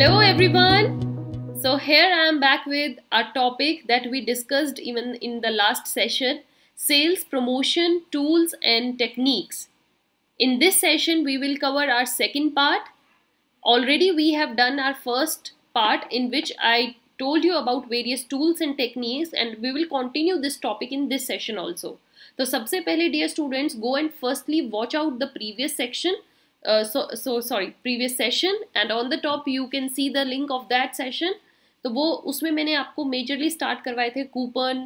Hello everyone! So here I am back with a topic that we discussed even in the last session, sales promotion tools and techniques. In this session we will cover our second part. Already we have done our first part in which I told you about various tools and techniques and we will continue this topic in this session also. So सबसे पहले dear students go and firstly watch out the previous section so uh, so, so sorry previous session and on the top you can see the link of तो वो उसमें मैंने आपको majorly start करवाए थे coupon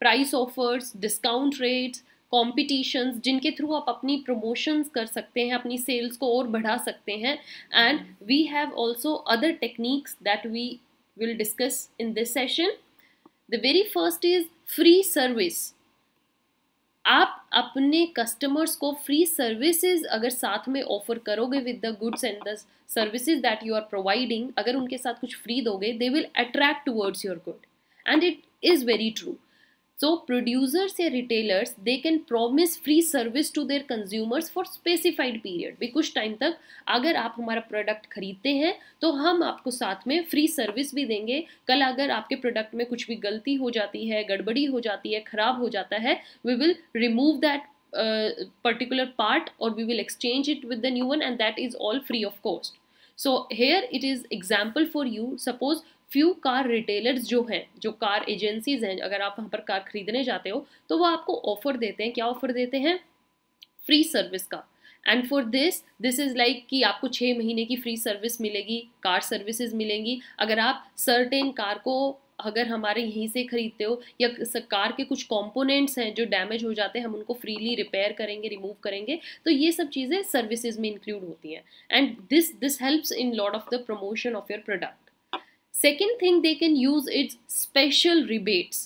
price offers discount rates competitions जिनके through आप अपनी प्रमोशंस कर सकते हैं अपनी सेल्स को और बढ़ा सकते हैं and we have also other techniques that we will discuss in this session the very first is free service आप अपने कस्टमर्स को फ्री सर्विसेज अगर साथ में ऑफर करोगे with the goods and the services that you are providing अगर उनके साथ कुछ फ्री दोगे they will attract towards your good and it is very true so producers या retailers they can promise free service to their consumers for specified period भी कुछ time तक अगर आप हमारा प्रोडक्ट खरीदते हैं तो हम आपको साथ में फ्री सर्विस भी देंगे कल अगर आपके प्रोडक्ट में कुछ भी गलती हो जाती है गड़बड़ी हो जाती है खराब हो जाता है we will remove that particular part और we will exchange it with the new one and that is all free of cost so here it is example for you suppose few car retailers जो हैं जो car agencies हैं अगर आप वहाँ पर car खरीदने जाते हो तो वो आपको ऑफर देते हैं क्या ऑफर देते हैं फ्री सर्विस का and for this this is like कि आपको छः महीने की फ्री सर्विस मिलेगी कार सर्विसेज मिलेंगी अगर आप सर्टेन कार को अगर हमारे यहीं से खरीदते हो या कार के कुछ कंपोनेंट्स हैं जो डैमेज हो जाते हैं हम उनको फ्रीली रिपेयर करेंगे रिमूव करेंगे तो ये सब चीज़ें सर्विसेज में इंक्लूड होती हैं and this this helps in lot of the promotion of your product second thing they can use its special rebates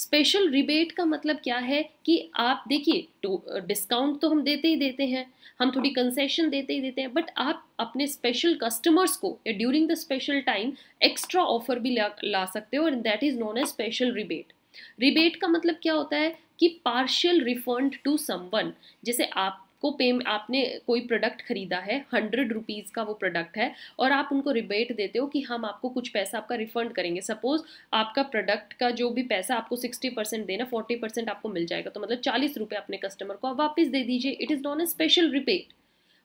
special rebate का मतलब क्या है कि आप देखिए डिस्काउंट तो, तो हम देते ही देते हैं हम थोड़ी कंसेशन देते ही देते हैं बट आप अपने स्पेशल कस्टमर्स को या during the special time extra offer भी ला, ला सकते हो and that is known as special rebate rebate का मतलब क्या होता है कि पार्शियल रिफंड टू समवन जैसे आप को पे आपने कोई प्रोडक्ट खरीदा है हंड्रेड रुपीज़ का वो प्रोडक्ट है और आप उनको रिबेट देते हो कि हम आपको कुछ पैसा आपका रिफंड करेंगे सपोज़ आपका प्रोडक्ट का जो भी पैसा आपको सिक्सटी परसेंट देना फोर्टी परसेंट आपको मिल जाएगा तो मतलब चालीस रुपये अपने कस्टमर को आप वापस दे दीजिए it is known a special rebate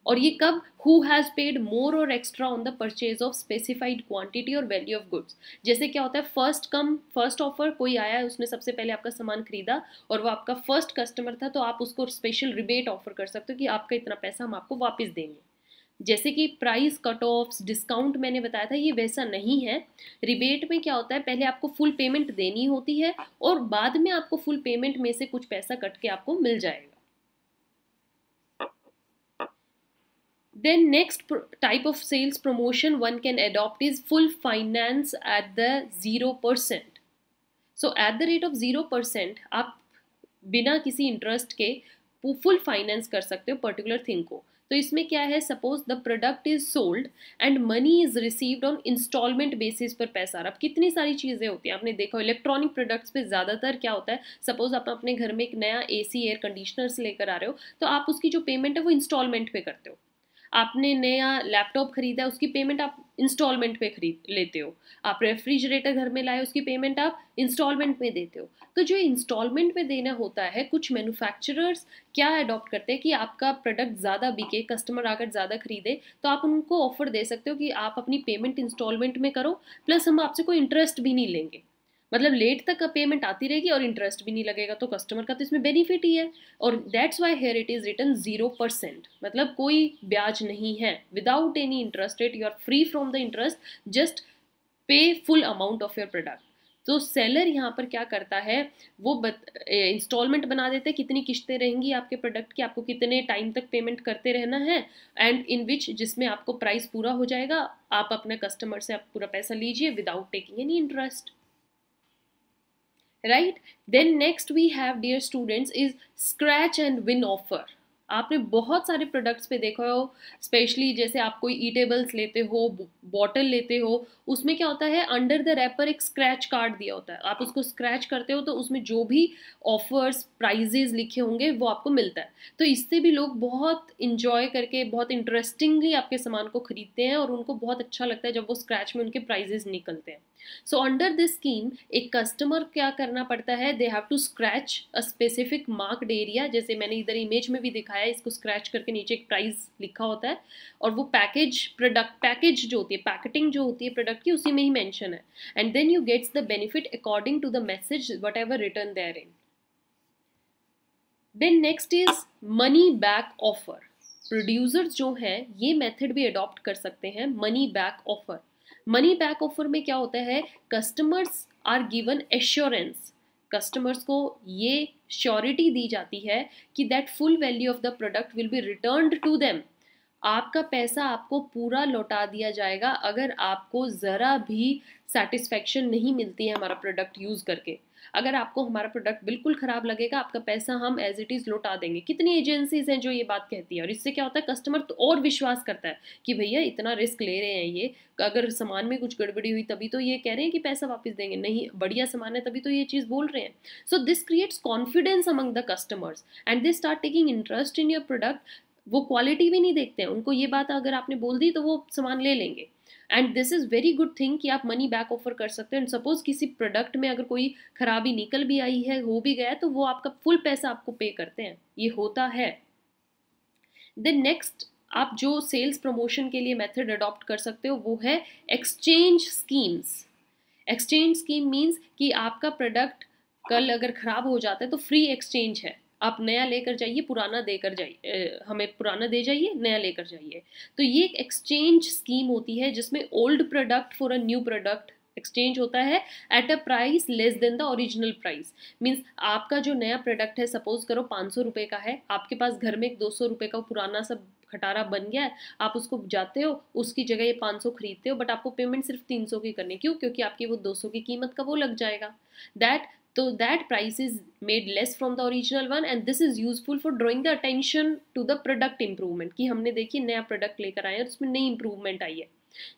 और ये कब हु हैज़ पेड मोर और extra on the purchase of specified quantity और वैल्यू ऑफ गुड्स जैसे क्या होता है फर्स्ट कम फर्स्ट ऑफर कोई आया है उसने सबसे पहले आपका सामान खरीदा और वो आपका फर्स्ट कस्टमर था तो आप उसको स्पेशल रिबेट ऑफर कर सकते हो कि आपका इतना पैसा हम आपको वापस देंगे जैसे कि प्राइस कट ऑफ डिस्काउंट मैंने बताया था ये वैसा नहीं है रिबेट में क्या होता है पहले आपको फुल पेमेंट देनी होती है और बाद में आपको फुल पेमेंट में से कुछ पैसा कट के आपको मिल जाएगा Then next type of sales promotion one can adopt is full finance at the 0%. So at the rate of 0% आप बिना किसी इंटरेस्ट के फुल फाइनेंस कर सकते हो पर्टिकुलर थिंग को तो इसमें क्या है suppose the product is sold and money is received on installment basis पर पैसा अब कितनी सारी चीज़ें होती हैं आपने देखा इलेक्ट्रॉनिक प्रोडक्ट्स पे ज़्यादातर क्या होता है सपोज आप अपने घर में एक नया एसी एयर कंडीशनर्स लेकर आ रहे हो तो आप उसकी जो पेमेंट है वो इंस्टॉलमेंट पे करते हो आपने नया लैपटॉप खरीदा उसकी पेमेंट आप इंस्टॉलमेंट पे खरीद लेते हो आप रेफ्रिजरेटर घर में लाए उसकी पेमेंट आप इंस्टॉलमेंट में देते हो तो जो इंस्टॉलमेंट में देना होता है कुछ मैन्युफैक्चरर्स क्या अडॉप्ट करते हैं कि आपका प्रोडक्ट ज़्यादा बिके कस्टमर आकर ज़्यादा खरीदे तो आप उनको ऑफर दे सकते हो कि आप अपनी पेमेंट इंस्टॉलमेंट में करो प्लस हम आपसे कोई इंटरेस्ट भी नहीं लेंगे मतलब लेट तक पेमेंट आती रहेगी और इंटरेस्ट भी नहीं लगेगा तो कस्टमर का तो इसमें बेनिफिट ही है और that's why here it is return zero percent मतलब कोई ब्याज नहीं है without any interest rate you are free from the interest just pay full amount of your product तो सेलर यहाँ पर क्या करता है वो इंस्टॉलमेंट बना देते हैं कितनी किश्तें रहेंगी आपके प्रोडक्ट की आपको कितने टाइम तक पेमेंट करते रहना है एंड इन विच जिसमें आपको प्राइस पूरा हो जाएगा आप अपने कस्टमर से आप पूरा पैसा लीजिए without taking any interest right then next we have dear students is scratch and win offer आपने बहुत सारे प्रोडक्ट्स पे देखा हो स्पेशली जैसे आप कोई ईटेबल्स लेते हो बॉटल लेते हो उसमें क्या होता है अंडर द रैपर एक स्क्रैच कार्ड दिया होता है आप उसको स्क्रैच करते हो तो उसमें जो भी ऑफर्स प्राइजेज लिखे होंगे वो आपको मिलता है तो इससे भी लोग बहुत इंजॉय करके बहुत इंटरेस्टिंगली आपके सामान को खरीदते हैं और उनको बहुत अच्छा लगता है जब वो स्क्रैच में उनके प्राइजेज निकलते हैं सो अंडर दिस स्कीम एक कस्टमर क्या करना पड़ता है they have to scratch a specific marked area जैसे मैंने इधर इमेज में भी दिखाया है इसको स्क्रैच करके नीचे एक प्राइस लिखा होता है और वो पैकेज प्रोडक्ट पैकेज जो होती है पैकेटिंग जो होती है प्रोडक्ट की उसी में ही मैंशन है and then you gets the benefit according to the message whatever return there in then next is money back offer producers जो हैं ये मेथड भी अडॉप्ट कर सकते हैं money back offer money back offer में क्या होता है customers are given assurance customers को ये श्योरिटी दी जाती है कि that full value of the product will be return to them आपका पैसा आपको पूरा लौटा दिया जाएगा अगर आपको ज़रा भी सेटिस्फेक्शन नहीं मिलती है हमारा प्रोडक्ट यूज़ करके अगर आपको हमारा प्रोडक्ट बिल्कुल ख़राब लगेगा आपका पैसा हम एज इट इज़ लौटा देंगे कितनी एजेंसीज हैं जो ये बात कहती है और इससे क्या होता है कस्टमर तो और विश्वास करता है कि भैया इतना रिस्क ले रहे हैं ये अगर सामान में कुछ गड़बड़ी हुई तभी तो ये कह रहे हैं कि पैसा वापस देंगे नहीं बढ़िया सामान है तभी तो ये चीज़ बोल रहे हैं so this creates confidence among the customers and they start taking interest in your product वो क्वालिटी भी नहीं देखते हैं उनको ये बात अगर आपने बोल दी तो वो सामान ले लेंगे and this is very good thing कि आप मनी बैक ऑफर कर सकते हो एंड सपोज किसी प्रोडक्ट में अगर कोई खराबी निकल भी आई है हो भी गया तो वो आपका फुल पैसा आपको पे करते हैं ये होता है देन नेक्स्ट आप जो सेल्स प्रमोशन के लिए मेथड अडॉप्ट कर सकते हो वो है exchange schemes exchange scheme means कि आपका प्रोडक्ट कल अगर ख़राब हो जाता है तो फ्री एक्सचेंज है आप नया लेकर जाइए पुराना देकर जाइए हमें पुराना दे जाइए नया लेकर जाइए तो ये एक एक्सचेंज स्कीम होती है जिसमें old product for a new product exchange होता है at a price less than the original price means आपका जो नया प्रोडक्ट है सपोज करो पाँच सौ रुपये का है आपके पास घर में एक दो सौ रुपये का पुराना सब खटारा बन गया है आप उसको जाते हो उसकी जगह ये पाँच सौ खरीदते हो बट आपको पेमेंट सिर्फ तीन सौ की करनी क्यों क्योंकि आपकी वो दो सौ की कीमत का वो लग जाएगा दैट तो that price is made less from the original one and this is useful for drawing the attention to the product improvement कि हमने देखिए नया प्रोडक्ट लेकर आए हैं उसमें नई इंप्रूवमेंट आई है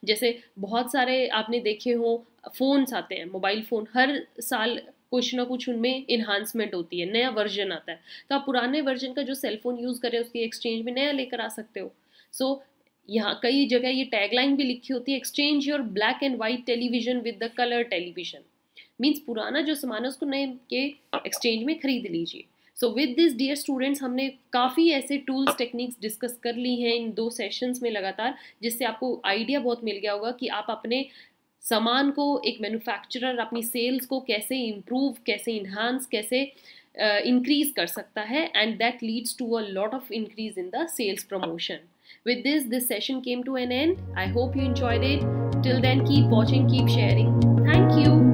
जैसे बहुत सारे आपने देखे हो फ़ोन्स आते हैं मोबाइल फ़ोन हर साल कुछ ना कुछ उनमें इन्हांसमेंट होती है नया वर्जन आता है तो आप पुराने वर्जन का जो सेल फ़ोन यूज़ करें उसकी एक्सचेंज में नया लेकर आ सकते हो सो so, यहाँ कई जगह ये टैगलाइन भी लिखी होती है exchange your black and white television with the colour television means पुराना जो सामान है उसको नए के एक्सचेंज में खरीद लीजिए so with this dear students हमने काफ़ी ऐसे टूल्स टेक्निक्स डिस्कस कर ली हैं इन दो सेशंस में लगातार जिससे आपको आइडिया बहुत मिल गया होगा कि आप अपने सामान को एक मैन्युफैक्चरर अपनी सेल्स को कैसे इम्प्रूव कैसे इन्हांस कैसे इंक्रीज uh, कर सकता है and that leads to a lot of increase in the sales promotion with this this session came to an end आई I hope enjoyed it till then keep watching keep sharing thank you